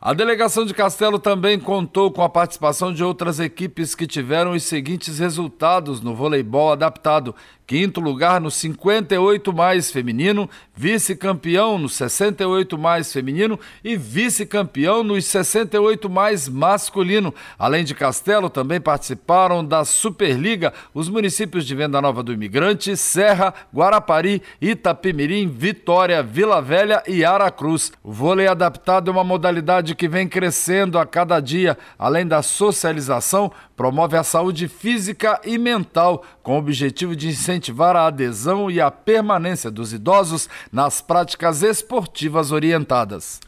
A delegação de Castelo também contou com a participação de outras equipes que tiveram os seguintes resultados no voleibol adaptado, quinto lugar no 58 mais feminino, vice-campeão no 68 mais feminino e vice-campeão nos 68 mais masculino. Além de Castelo, também participaram da Superliga os municípios de Venda Nova do Imigrante, Serra, Guarapari, Itapimirim, Vitória, Vila Velha e Aracruz. O vôlei adaptado é uma modalidade que vem crescendo a cada dia, além da socialização, promove a saúde física e mental, com o objetivo de incentivar incentivar a adesão e a permanência dos idosos nas práticas esportivas orientadas.